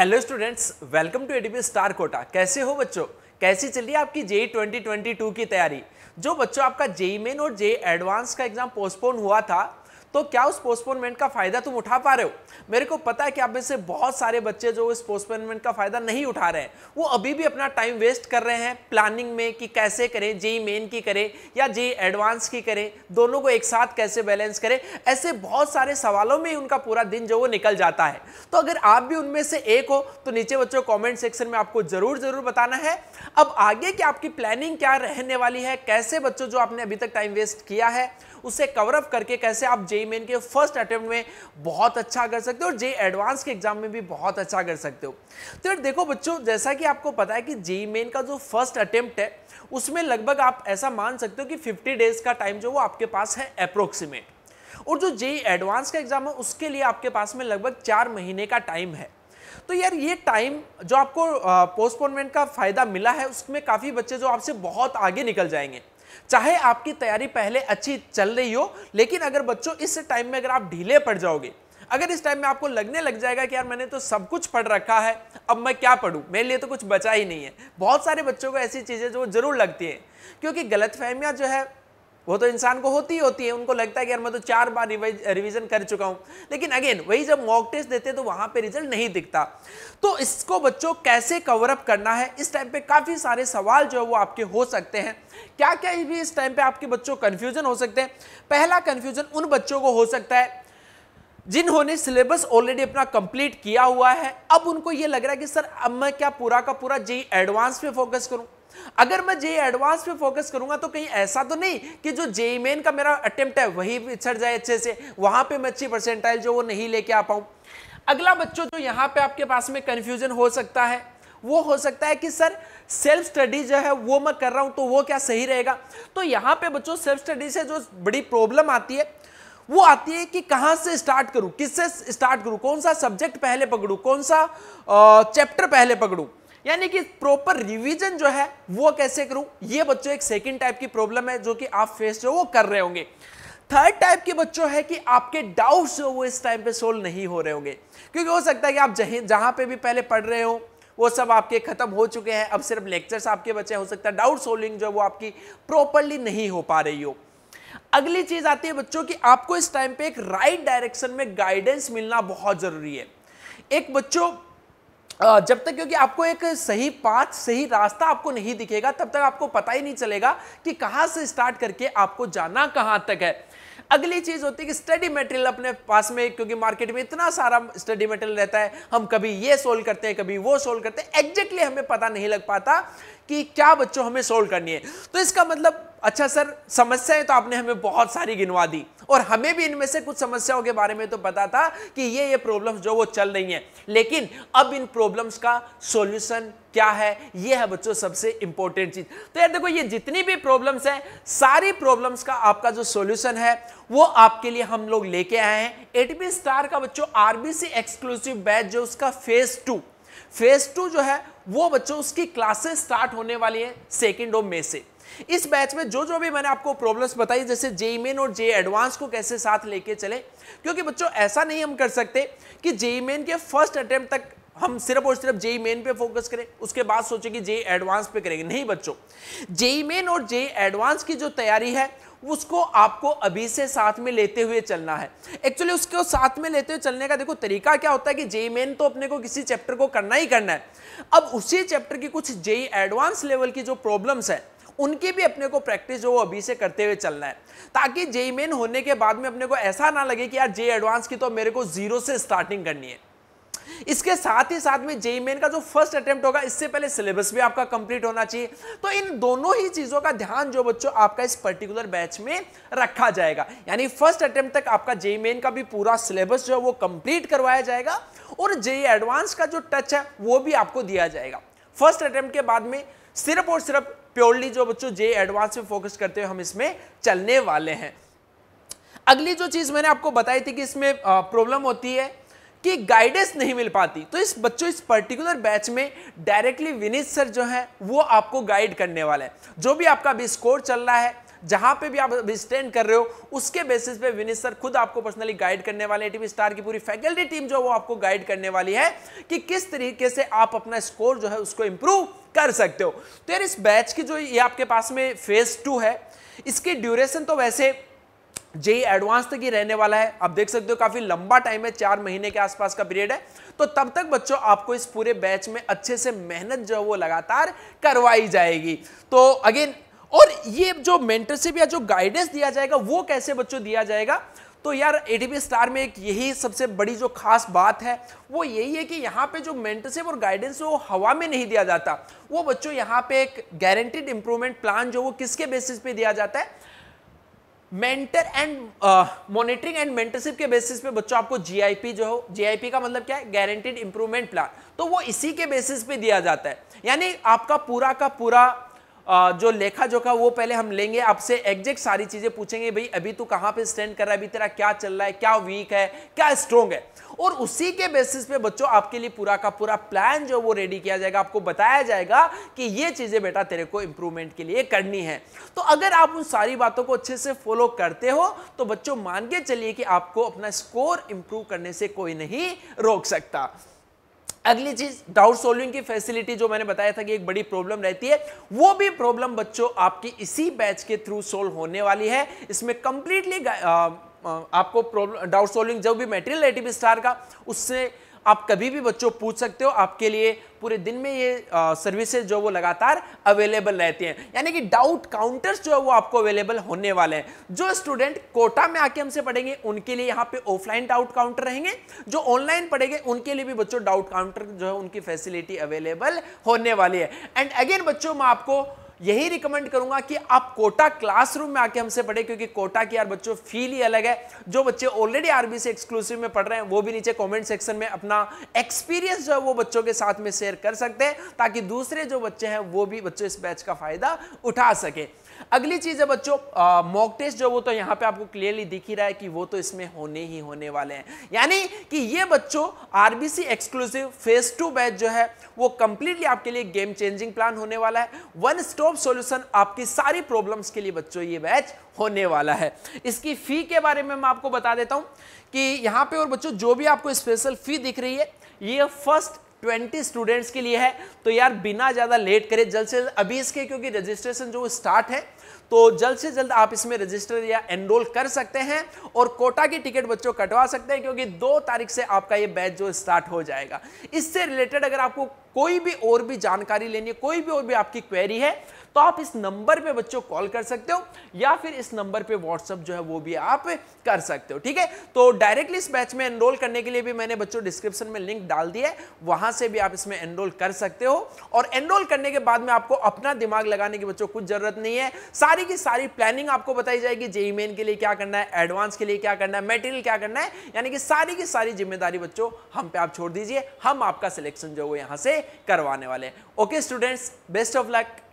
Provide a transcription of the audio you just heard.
hello students welcome to ADB star Kota कैसे हो बच्चों कैसी चल रही है आपकी जेई 2022 e की तैयारी जो बच्चों आपका जेई मेन e और जेई एडवांस e का एग्जाम पोस्टपोन हुआ था तो क्या उस पोस्टपोनमेंट का फायदा तुम उठा पा रहे हो मेरे को पता है कि आप में से बहुत सारे बच्चे जो इस पोस्टपोनमेंट का फायदा नहीं उठा रहे हैं वो अभी भी अपना टाइम वेस्ट कर रहे हैं प्लानिंग में कि कैसे करें जेई मेन की करें या जेई एडवांस की करें दोनों को एक साथ कैसे बैलेंस करें ऐसे बहुत सारे सवालों में ही उनका पूरा दिन जो वो निकल जाता है तो अगर आप भी उनमें से एक हो तो नीचे बच्चों कॉमेंट सेक्शन में आपको जरूर जरूर बताना है अब आगे की आपकी प्लानिंग क्या रहने वाली है कैसे बच्चों जो आपने अभी तक टाइम वेस्ट किया है उसे कवरअप करके कैसे आप जेई मेन के फर्स्ट अटेम्प्ट में बहुत अच्छा कर सकते हो और जेई एडवांस के एग्जाम में भी बहुत अच्छा कर सकते हो तो यार देखो बच्चों जैसा कि आपको पता है कि जेई मेन का जो फर्स्ट अटेम्प्ट है उसमें लगभग आप ऐसा मान सकते हो कि फिफ्टी डेज का टाइम जो वो आपके पास है अप्रोक्सीमेट और जो जे एडवांस का एग्जाम है उसके लिए आपके पास में लगभग चार महीने का टाइम है तो यार ये टाइम जो आपको पोस्टपोनमेंट का फ़ायदा मिला है उसमें काफ़ी बच्चे जो आपसे बहुत आगे निकल जाएंगे चाहे आपकी तैयारी पहले अच्छी चल रही हो लेकिन अगर बच्चों इस टाइम में अगर आप ढीले पड़ जाओगे अगर इस टाइम में आपको लगने लग जाएगा कि यार मैंने तो सब कुछ पढ़ रखा है अब मैं क्या पढ़ूँ मेरे लिए तो कुछ बचा ही नहीं है बहुत सारे बच्चों को ऐसी चीज़ें जो जरूर लगती हैं क्योंकि गलतफहमियाँ जो है वो तो इंसान को होती होती है उनको लगता है कि यार मैं तो चार बार रिवीजन कर चुका हूं लेकिन अगेन वही जब मॉक टेस्ट देते तो वहां पे रिजल्ट नहीं दिखता तो इसको बच्चों कैसे कवर अप करना है इस टाइम पे काफ़ी सारे सवाल जो है वो आपके हो सकते हैं क्या क्या भी इस टाइम पे आपके बच्चों कन्फ्यूजन हो सकते हैं पहला कन्फ्यूजन उन बच्चों को हो सकता है जिन्होंने सिलेबस ऑलरेडी अपना कंप्लीट किया हुआ है अब उनको ये लग रहा है कि सर अब मैं क्या पूरा का पूरा जी एडवांस पे फोकस करूं अगर मैं जे एडवांस पे फोकस करूंगा तो कहीं ऐसा तो नहीं कि जो जे मेन e का मेरा अटेम्प्ट है वही पिछड़ जाए अच्छे से वहां पे मैं अच्छी परसेंटाइल जो वो नहीं लेके आ पाऊं अगला बच्चों जो यहां पे आपके पास में कंफ्यूजन हो सकता है वो हो सकता है कि सर सेल्फ स्टडी जो है वो मैं कर रहा हूं तो वो क्या सही रहेगा तो यहां पर बच्चों सेल्फ स्टडी से जो बड़ी प्रॉब्लम आती है वो आती है कि कहां से स्टार्ट करूं किससे स्टार्ट करूं कौन सा सब्जेक्ट पहले पकड़ू कौन सा चैप्टर पहले पकड़ू यानी कि प्रॉपर रिवीजन जो है वो कैसे करूं ये बच्चों एक सेकंड टाइप की प्रॉब्लम है जो कि आप फेस जो वो कर रहे होंगे थर्ड टाइप के बच्चों है कि आपके डाउट्स जो वो इस टाइम पे सोल्व नहीं हो रहे होंगे क्योंकि हो सकता है कि आप जहीं जहां पे भी पहले पढ़ रहे हो वो सब आपके खत्म हो चुके हैं अब सिर्फ लेक्चर्स आपके बच्चे हो सकता है डाउट सोल्विंग जो है वो आपकी प्रॉपरली नहीं हो पा रही हो अगली चीज आती है बच्चों की आपको इस टाइम पे एक राइट right डायरेक्शन में गाइडेंस मिलना बहुत जरूरी है एक बच्चों जब तक क्योंकि आपको एक सही पाथ सही रास्ता आपको नहीं दिखेगा तब तक आपको पता ही नहीं चलेगा कि कहां से स्टार्ट करके आपको जाना कहां तक है अगली चीज होती है कि स्टडी मटेरियल अपने पास में क्योंकि मार्केट में इतना सारा स्टडी मटेरियल रहता है हम कभी ये सोल्व करते हैं कभी वो सोल्व करते हैं एग्जैक्टली हमें पता नहीं लग पाता कि क्या बच्चों हमें सोल्व करनी है तो इसका मतलब अच्छा सर समस्याएं तो आपने हमें बहुत सारी गिनवा दी और हमें भी इनमें से कुछ समस्याओं के बारे में तो पता था कि ये ये प्रॉब्लम्स जो वो चल रही हैं लेकिन अब इन प्रॉब्लम्स का सॉल्यूशन क्या है ये है बच्चों सबसे इंपॉर्टेंट चीज तो यार देखो ये जितनी भी प्रॉब्लम्स हैं सारी प्रॉब्लम्स का आपका जो सॉल्यूशन है वो आपके लिए हम लोग लेके आए हैं एटीपी स्टार का बच्चों आरबीसी एक्सक्लूसिव बैच जो उसका फेज टू फेज टू जो है वो बच्चों उसकी क्लासेस स्टार्ट होने वाली है सेकेंड ऑफ मे से इस बैच में जो जो भी मैंने आपको प्रॉब्लम्स बताई जैसे जेई मेन और जे एडवांस को कैसे साथ लेके चले क्योंकि बच्चों ऐसा नहीं हम कर सकते कि जेई मेन के फर्स्ट अटेम्प्ट तक हम सिर्फ और सिर्फ जेई मेन पे फोकस करें उसके बाद सोचें कि जेई एडवांस पे करेंगे नहीं बच्चों जेई मेन और जेई एडवांस की जो तैयारी है उसको आपको अभी से साथ में लेते हुए चलना है एक्चुअली उसको साथ में लेते हुए चलने का देखो तरीका क्या होता है कि जेई मेन तो अपने को किसी चैप्टर को करना ही करना है अब उसी चैप्टर की कुछ जेई एडवांस लेवल की जो प्रॉब्लम्स है उनकी भी अपने को प्रैक्टिस जो वो अभी से करते हुए चलना है ताकि जेई मेन होने के बाद में अपने को ऐसा ना लगे कि यार जे एडवांस की तो मेरे को जीरो से स्टार्टिंग करनी है इसके साथ ही साथ में जेई मेन का जो फर्स्ट अटेम्प्ट होगा इससे पहले सिलेबस भी आपका कंप्लीट होना चाहिए तो इन दोनों ही चीजों का ध्यान जो बच्चों आपका इस पर्टिकुलर बैच में रखा जाएगा यानी फर्स्ट अटेम्प्ट तक आपका जेई मेन का भी पूरा सिलेबस जो है वो कंप्लीट करवाया जाएगा और जेई एडवांस का जो टच है वो भी आपको दिया जाएगा फर्स्ट अटेम्प्ट के बाद में सिर्फ और सिर्फ प्योरली जो बच्चों जे एडवांस में फोकस करते हुए हम इसमें चलने वाले हैं अगली जो चीज़ मैंने आपको बताई थी कि इसमें प्रॉब्लम होती है कि गाइडेंस नहीं मिल पाती तो इस बच्चों इस पर्टिकुलर बैच में डायरेक्टली विनीत सर जो है वो आपको गाइड करने वाले हैं जो भी आपका अभी स्कोर चल रहा है जहां पे भी आप अभी स्टैंड कर रहे हो उसके बेसिस पे विनीत सर खुद आपको पर्सनली गाइड करने वाले हैं टीवी स्टार की पूरी फैकल्टी टीम जो वो आपको गाइड करने वाली है कि किस तरीके से आप अपना स्कोर जो है उसको इंप्रूव कर सकते हो तो यार इस बैच की जो ये आपके पास में फेज टू है इसकी ड्यूरेशन तो वैसे जे एडवांस तक ही रहने वाला है आप देख सकते हो काफी लंबा टाइम है चार महीने के आसपास का पीरियड है तो तब तक बच्चों आपको इस पूरे बैच में अच्छे से मेहनत जो है वो लगातार करवाई जाएगी तो अगेन और ये जो मेंटरशिप या जो गाइडेंस दिया जाएगा वो कैसे बच्चों दिया जाएगा तो यार ए स्टार में एक यही सबसे बड़ी जो खास बात है वो यही है कि यहाँ पे जो मेंटरशिप और गाइडेंस वो हवा में नहीं दिया जाता वो बच्चों यहाँ पे एक गारंटीड इंप्रूवमेंट प्लान जो वो किसके बेसिस पे दिया जाता है mentor and monitoring and mentorship के बेसिस पे बच्चों आपको जीआईपी जो हो जीआईपी का मतलब क्या है गारंटीड इंप्रूवमेंट प्लान तो वो इसी के बेसिस पे दिया जाता है यानी आपका पूरा का पूरा जो लेखा जोखा वो पहले हम लेंगे आपसे एग्जैक्ट सारी चीज़ें पूछेंगे भाई अभी तू कहां पे स्टैंड कर रहा है अभी तेरा क्या चल रहा है क्या वीक है क्या स्ट्रोंग है और उसी के बेसिस पे बच्चों आपके लिए पूरा का पूरा प्लान जो वो रेडी किया जाएगा आपको बताया जाएगा कि ये चीज़ें बेटा तेरे को इंप्रूवमेंट के लिए करनी है तो अगर आप उन सारी बातों को अच्छे से फॉलो करते हो तो बच्चों मान के चलिए कि आपको अपना स्कोर इंप्रूव करने से कोई नहीं रोक सकता अगली चीज डाउट सॉल्विंग की फैसिलिटी जो मैंने बताया था कि एक बड़ी प्रॉब्लम रहती है वो भी प्रॉब्लम बच्चों आपकी इसी बैच के थ्रू सोल्व होने वाली है इसमें कंप्लीटली आपको डाउट सॉल्विंग जो भी मेटेरियल एटीबी स्टार का उससे आप कभी भी बच्चों पूछ सकते हो आपके लिए पूरे दिन में ये सर्विसेज जो वो लगातार अवेलेबल रहती हैं यानी कि डाउट काउंटर्स जो है वो आपको अवेलेबल होने वाले हैं जो स्टूडेंट कोटा में आके हमसे पढ़ेंगे उनके लिए यहाँ पे ऑफलाइन डाउट काउंटर रहेंगे जो ऑनलाइन पढ़ेंगे उनके लिए भी बच्चों डाउट काउंटर जो है उनकी फैसिलिटी अवेलेबल होने वाली है एंड अगेन बच्चों मैं आपको यही रिकमेंड करूंगा कि आप कोटा क्लासरूम में आके हमसे पढ़े क्योंकि कोटा की यार बच्चों फील ही अलग है जो बच्चे ऑलरेडी आरबी से एक्सक्लूसिव में पढ़ रहे हैं वो भी नीचे कॉमेंट सेक्शन में अपना एक्सपीरियंस जो है वो बच्चों के साथ में शेयर कर सकते हैं ताकि दूसरे जो बच्चे हैं वो भी बच्चों इस बैच का फायदा उठा सके अगली चीज़ है बच्चों मॉक टेस्ट जो वो तो यहां पे आपको क्लियरली दिख ही रहा है कि वो तो इसमें होने ही होने वाले हैं यानी कि ये बच्चों RBC exclusive face to batch जो है वो कंप्लीटली आपके लिए गेम चेंजिंग प्लान होने वाला है वन स्टॉप सॉल्यूशन आपकी सारी प्रॉब्लम्स के लिए बच्चों ये बैच होने वाला है इसकी फ़ी के बारे में मैं आपको बता देता हूं कि यहां पे और बच्चों जो भी आपको स्पेशल फ़ी दिख रही है ये फर्स्ट ट्वेंटी स्टूडेंट्स के लिए है तो यार बिना ज़्यादा लेट करें जल्द से जल्द अभी इसके क्योंकि रजिस्ट्रेशन जो स्टार्ट है तो जल्द से जल्द आप इसमें रजिस्टर या एनरोल कर सकते हैं और कोटा की टिकट बच्चों कटवा सकते हैं क्योंकि दो तारीख से आपका ये बैच जो स्टार्ट हो जाएगा इससे रिलेटेड अगर आपको कोई भी और भी जानकारी लेनी है कोई भी और भी आपकी क्वेरी है तो आप इस नंबर पे बच्चों कॉल कर सकते हो या फिर इस नंबर पे व्हाट्सअप जो है वो भी आप कर सकते हो ठीक है तो डायरेक्टली इस बैच में एनरोल करने के लिए भी मैंने बच्चों डिस्क्रिप्शन में लिंक डाल दिया है वहां से भी आप इसमें एनरोल कर सकते हो और एनरोल करने के बाद में आपको अपना दिमाग लगाने की बच्चों कुछ जरूरत नहीं है सारी की सारी प्लानिंग आपको बताई जाएगी जेई मेन e के लिए क्या करना है एडवांस के लिए क्या करना है मेटेरियल क्या करना है यानी कि सारी की सारी जिम्मेदारी बच्चों हम पे आप छोड़ दीजिए हम आपका सिलेक्शन जो है यहां से करवाने वाले हैं okay students best of luck